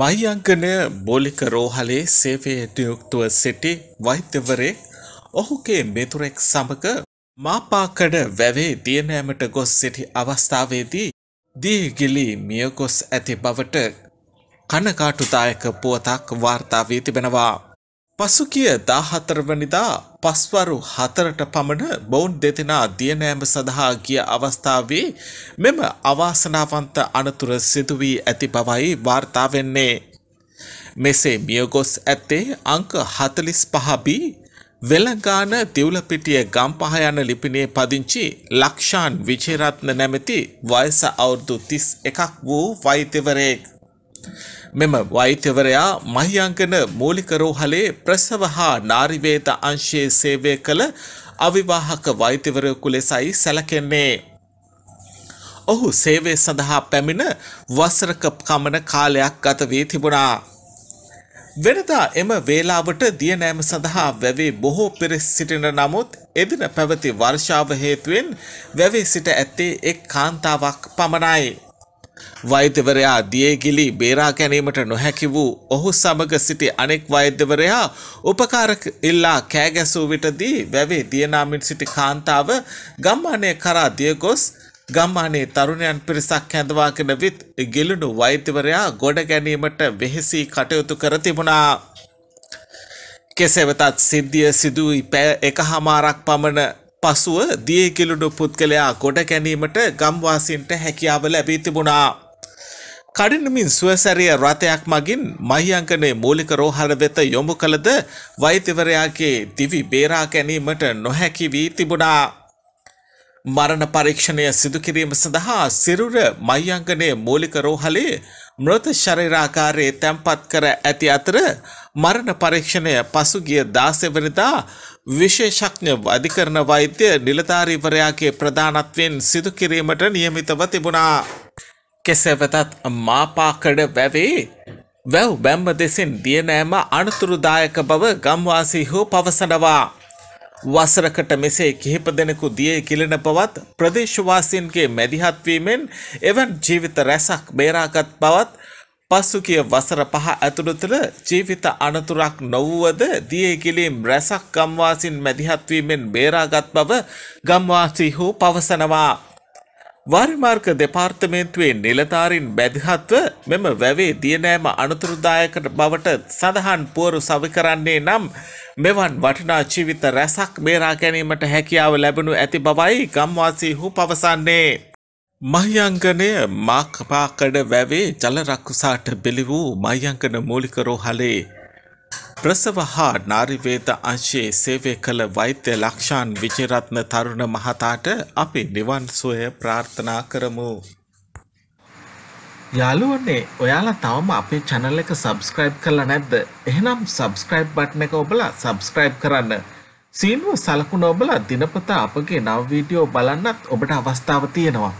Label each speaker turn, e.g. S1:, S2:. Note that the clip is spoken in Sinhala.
S1: මහියංගනය බෝලික රෝහලේ සේවයට යුක්තුව සිටි වෛද්‍යවරයෙක් ඔහුගේ මිතුරෙක් සමග මාපාකඩ වැවේ දියනෑමට ගොස් සිටි අවස්ථාවේදී දීගිලි මියගොස් ඇති බවට කනකාටුදායක පුවතක් වාර්තා වී තිබෙනවා. පසුකිය 14 වනිදා පස්වරු 4ට පමණ බොවුන් දෙදෙනා දියනෑම සඳහා ගිය අවස්ථාවේ මෙම අවාසනාවන්ත අනතුර සිදු වී ඇති බවයි වාර්තා වෙන්නේ. මෙසේ මියගොස් ඇත්තේ අංක 45 B වෙළංගාන දිවුලපිටිය ගම්පහ යන ලිපිනේ පදිංචි ලක්ෂාන් විජේරත්න නැමැති වයස අවුරුදු 31ක් වූ වෛද්‍යවරයෙක්. මෙම වෛත්‍යවරයා මහියංකන මූලිකරෝහලේ ප්‍රසව හා නාරිවේද අංශයේ සේවය කළ අවිවාහක වෛත්‍යවරයකු ලෙසයි සැලකෙන්නේ. ඔහු සේවය සඳහා පැමිණ වසරක කමන කාලයක් ගත වී තිබුණා. වෙනදා එම වේලාවට දියනෑම සඳහා වැවේ බොහෝ පෙරෙස් සිටින නමුත් එදින පැවති වර්ෂාව හේතුවෙන් වැවේ සිට ඇත්තේ එක් කාන්තාවක් පමණයි. වෛද්‍යවරයා දියගිලි බේරා ගැනීමට නොහැකි වූ ඔහු සමග සිටි අනෙක් වෛද්‍යවරයා උපකාර ඉල්ලා කෑගැසූ විටදී වැවේ දියනාමින් සිටි කාන්තාව ගම්මානය කරා දියගොස් ගම්මානේ තරුණයන් පිරිසක් හැඳවාගෙන විත් ගිලුණු වෛද්‍යවරයා ගොඩ ගැනීමට වෙහෙසී කටයුතු කර තිබුණා. කෙසේ වෙතත් සිද්ධිය සිදුවී පැය එක හමාරක් පමණ පසුව දියගිලුණු පුද්ගලයා ගොඩ ගැනීමට ගම්වාසින්ට හැකියාව ලැබී තිබුණා. කඩිනමින් සුවසැරිය රථයක් මගින් මහියංකනේ මූලික රෝහල වෙත යොමු කළද වෛතිවරයාගේ දිවි බේරා ගැනීමට නොහැකි වී තිබුණා. මරණ පරීක්ෂණය සිදුකිරීම සඳහා සිරුර මයිංගනයේ මූලික රෝහලේ මෘත ශරීරාකාරයේ තැන්පත් කර ඇති අතර මරණ පරීක්ෂණය පසුගිය දාසවනිදා විශේෂඥ අධිකරණ වෛද්‍ය නිලධාරීවරයාගේ ප්‍රධානත්වයෙන් සිදුකිරීමට නියමිතව තිබුණා. කෙසේ වෙතත් මාපාකඩ වැවේ වැව් බැම්ම දෙසින් දියනෑම අනතුරුදායක බව ගම්වාසීහෝ පවසනවා. වසරකට මෙසේ කිහිප දෙනෙකු දිය කිලෙන පවත් ප්‍රදේශවාසීන්ගේ මැදිහත්වීමෙන් එවන් ජීවිත රැසක් බේරාගත් බවත් පසුකිය වසර පහ ඇතුළතල ජීවිත අනතුරක් නොවුවද දියකිලීම් රැසක් ගම්වාසින් මැදිහත්වීමෙන් බේරාගත් බව ගම්වාසී හෝ පවසනවා. වාරිමාර්ග දෙපාර්තමේන්තුවේ නිලධාරින් බැදිහත්ව මෙම වැවේ දියනෑම අනතුරුදායකට බවට සඳහන් පුවරු සවිකරන්නේ නම් මෙවන් වටිනා ජීවිත රැසක් බේරා ගැනීමට හැකියාව ලැබෙනු ඇති බවයි ගම්වාසීහු පවසන්නේ. මහියංගනය මාක්පාකඩ වැවේ ජලරක්කුසාට බෙලි වූ මහියංගන මූලිකරෝ හලේ ප්‍රසව හා නාරිවේද අංශයේ සේවය කළ වෛද්‍ය ලක්ෂාන් විජයරත්න තරුණ මහතාට අපි නිවන් සුවය ප්‍රාර්ථනා කරමු. යාලුවනේ ඔයාලා තවම අපේ channel එක subscribe කරලා නැද්ද? එහෙනම් subscribe button එක ඔබලා subscribe කරන්න. සීනුව සලකුණ ඔබලා දිනපතා අපගේ නව වීඩියෝ බලන්නත් ඔබට අවස්ථාව තියෙනවා.